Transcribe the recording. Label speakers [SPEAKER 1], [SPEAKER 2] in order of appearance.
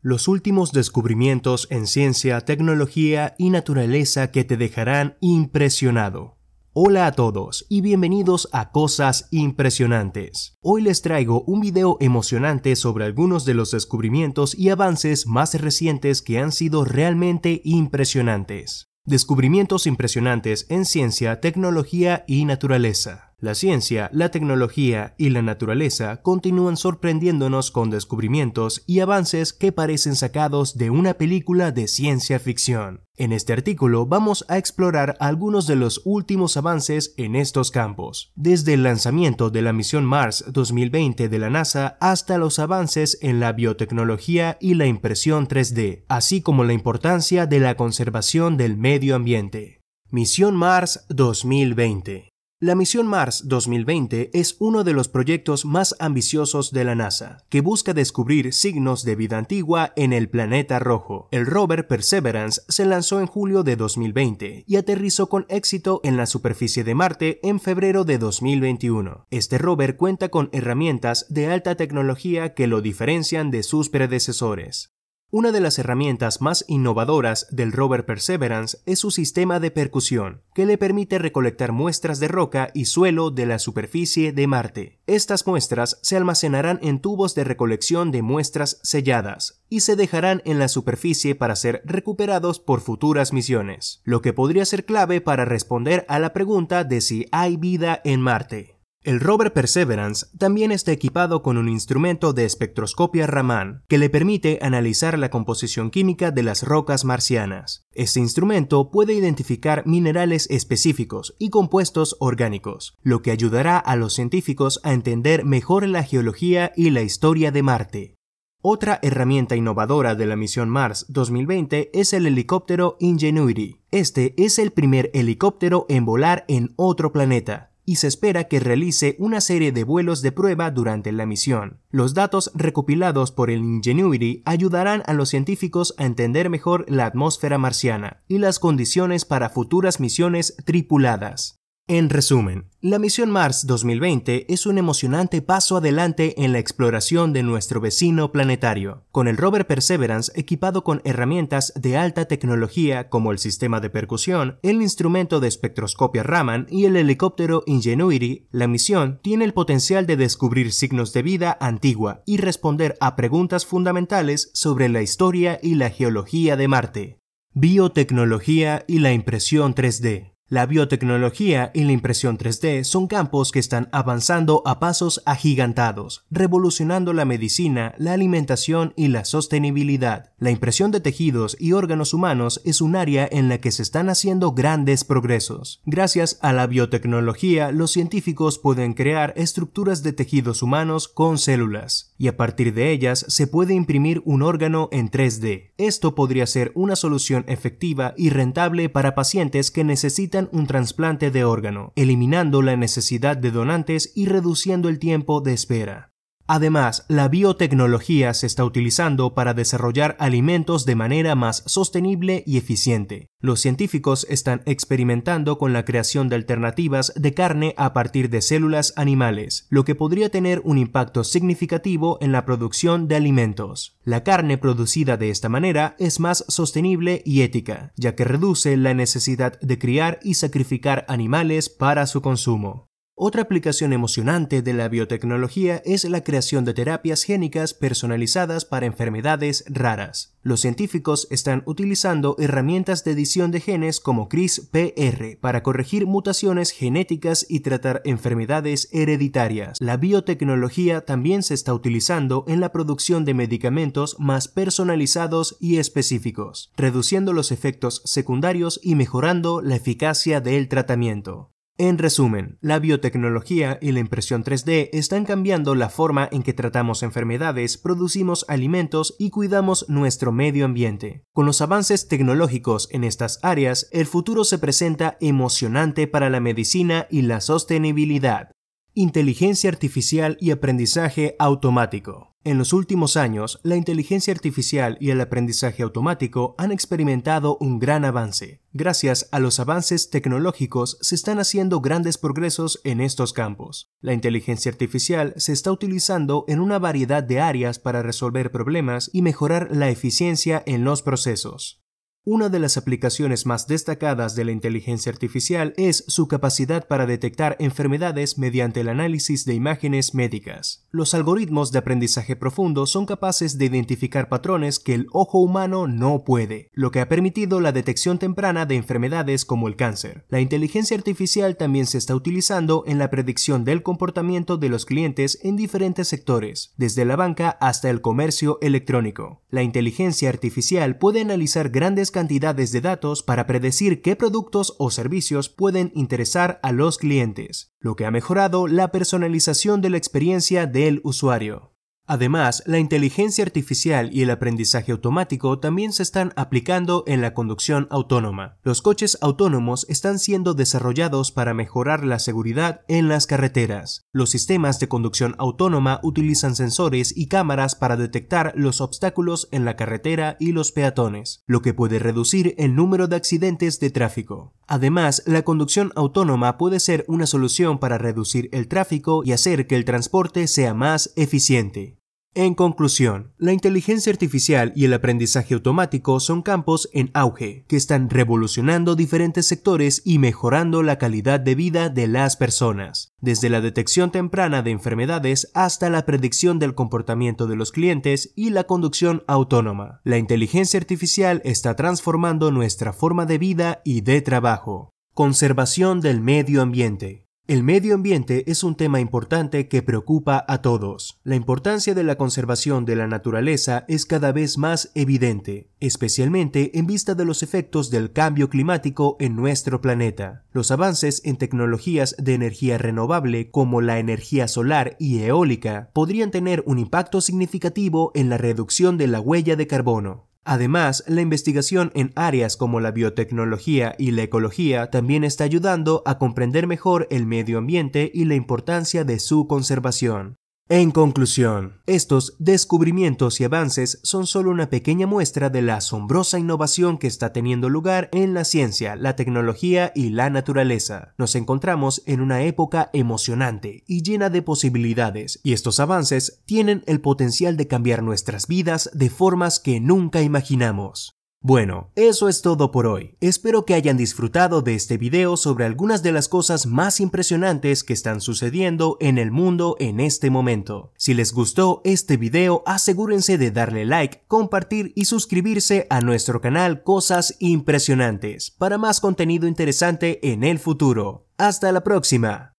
[SPEAKER 1] Los últimos descubrimientos en ciencia, tecnología y naturaleza que te dejarán impresionado. Hola a todos y bienvenidos a Cosas Impresionantes. Hoy les traigo un video emocionante sobre algunos de los descubrimientos y avances más recientes que han sido realmente impresionantes. Descubrimientos impresionantes en ciencia, tecnología y naturaleza. La ciencia, la tecnología y la naturaleza continúan sorprendiéndonos con descubrimientos y avances que parecen sacados de una película de ciencia ficción. En este artículo vamos a explorar algunos de los últimos avances en estos campos, desde el lanzamiento de la misión Mars 2020 de la NASA hasta los avances en la biotecnología y la impresión 3D, así como la importancia de la conservación del medio ambiente. Misión Mars 2020 la misión Mars 2020 es uno de los proyectos más ambiciosos de la NASA, que busca descubrir signos de vida antigua en el planeta rojo. El rover Perseverance se lanzó en julio de 2020 y aterrizó con éxito en la superficie de Marte en febrero de 2021. Este rover cuenta con herramientas de alta tecnología que lo diferencian de sus predecesores. Una de las herramientas más innovadoras del rover Perseverance es su sistema de percusión, que le permite recolectar muestras de roca y suelo de la superficie de Marte. Estas muestras se almacenarán en tubos de recolección de muestras selladas y se dejarán en la superficie para ser recuperados por futuras misiones, lo que podría ser clave para responder a la pregunta de si hay vida en Marte. El rover Perseverance también está equipado con un instrumento de espectroscopia Raman, que le permite analizar la composición química de las rocas marcianas. Este instrumento puede identificar minerales específicos y compuestos orgánicos, lo que ayudará a los científicos a entender mejor la geología y la historia de Marte. Otra herramienta innovadora de la misión Mars 2020 es el helicóptero Ingenuity. Este es el primer helicóptero en volar en otro planeta, y se espera que realice una serie de vuelos de prueba durante la misión. Los datos recopilados por el Ingenuity ayudarán a los científicos a entender mejor la atmósfera marciana y las condiciones para futuras misiones tripuladas. En resumen, la misión Mars 2020 es un emocionante paso adelante en la exploración de nuestro vecino planetario, con el rover Perseverance equipado con herramientas de alta tecnología como el sistema de percusión, el instrumento de espectroscopia Raman y el helicóptero Ingenuity. La misión tiene el potencial de descubrir signos de vida antigua y responder a preguntas fundamentales sobre la historia y la geología de Marte. Biotecnología y la impresión 3D. La biotecnología y la impresión 3D son campos que están avanzando a pasos agigantados, revolucionando la medicina, la alimentación y la sostenibilidad. La impresión de tejidos y órganos humanos es un área en la que se están haciendo grandes progresos. Gracias a la biotecnología, los científicos pueden crear estructuras de tejidos humanos con células, y a partir de ellas se puede imprimir un órgano en 3D. Esto podría ser una solución efectiva y rentable para pacientes que necesitan un trasplante de órgano, eliminando la necesidad de donantes y reduciendo el tiempo de espera. Además, la biotecnología se está utilizando para desarrollar alimentos de manera más sostenible y eficiente. Los científicos están experimentando con la creación de alternativas de carne a partir de células animales, lo que podría tener un impacto significativo en la producción de alimentos. La carne producida de esta manera es más sostenible y ética, ya que reduce la necesidad de criar y sacrificar animales para su consumo. Otra aplicación emocionante de la biotecnología es la creación de terapias génicas personalizadas para enfermedades raras. Los científicos están utilizando herramientas de edición de genes como CRISPR para corregir mutaciones genéticas y tratar enfermedades hereditarias. La biotecnología también se está utilizando en la producción de medicamentos más personalizados y específicos, reduciendo los efectos secundarios y mejorando la eficacia del tratamiento. En resumen, la biotecnología y la impresión 3D están cambiando la forma en que tratamos enfermedades, producimos alimentos y cuidamos nuestro medio ambiente. Con los avances tecnológicos en estas áreas, el futuro se presenta emocionante para la medicina y la sostenibilidad. Inteligencia artificial y aprendizaje automático. En los últimos años, la inteligencia artificial y el aprendizaje automático han experimentado un gran avance. Gracias a los avances tecnológicos se están haciendo grandes progresos en estos campos. La inteligencia artificial se está utilizando en una variedad de áreas para resolver problemas y mejorar la eficiencia en los procesos. Una de las aplicaciones más destacadas de la inteligencia artificial es su capacidad para detectar enfermedades mediante el análisis de imágenes médicas. Los algoritmos de aprendizaje profundo son capaces de identificar patrones que el ojo humano no puede, lo que ha permitido la detección temprana de enfermedades como el cáncer. La inteligencia artificial también se está utilizando en la predicción del comportamiento de los clientes en diferentes sectores, desde la banca hasta el comercio electrónico. La inteligencia artificial puede analizar grandes cantidades de datos para predecir qué productos o servicios pueden interesar a los clientes, lo que ha mejorado la personalización de la experiencia del usuario. Además, la inteligencia artificial y el aprendizaje automático también se están aplicando en la conducción autónoma. Los coches autónomos están siendo desarrollados para mejorar la seguridad en las carreteras. Los sistemas de conducción autónoma utilizan sensores y cámaras para detectar los obstáculos en la carretera y los peatones, lo que puede reducir el número de accidentes de tráfico. Además, la conducción autónoma puede ser una solución para reducir el tráfico y hacer que el transporte sea más eficiente. En conclusión, la inteligencia artificial y el aprendizaje automático son campos en auge, que están revolucionando diferentes sectores y mejorando la calidad de vida de las personas, desde la detección temprana de enfermedades hasta la predicción del comportamiento de los clientes y la conducción autónoma. La inteligencia artificial está transformando nuestra forma de vida y de trabajo. Conservación del medio ambiente. El medio ambiente es un tema importante que preocupa a todos. La importancia de la conservación de la naturaleza es cada vez más evidente, especialmente en vista de los efectos del cambio climático en nuestro planeta. Los avances en tecnologías de energía renovable como la energía solar y eólica podrían tener un impacto significativo en la reducción de la huella de carbono. Además, la investigación en áreas como la biotecnología y la ecología también está ayudando a comprender mejor el medio ambiente y la importancia de su conservación. En conclusión, estos descubrimientos y avances son solo una pequeña muestra de la asombrosa innovación que está teniendo lugar en la ciencia, la tecnología y la naturaleza. Nos encontramos en una época emocionante y llena de posibilidades, y estos avances tienen el potencial de cambiar nuestras vidas de formas que nunca imaginamos. Bueno, eso es todo por hoy. Espero que hayan disfrutado de este video sobre algunas de las cosas más impresionantes que están sucediendo en el mundo en este momento. Si les gustó este video, asegúrense de darle like, compartir y suscribirse a nuestro canal Cosas Impresionantes para más contenido interesante en el futuro. Hasta la próxima.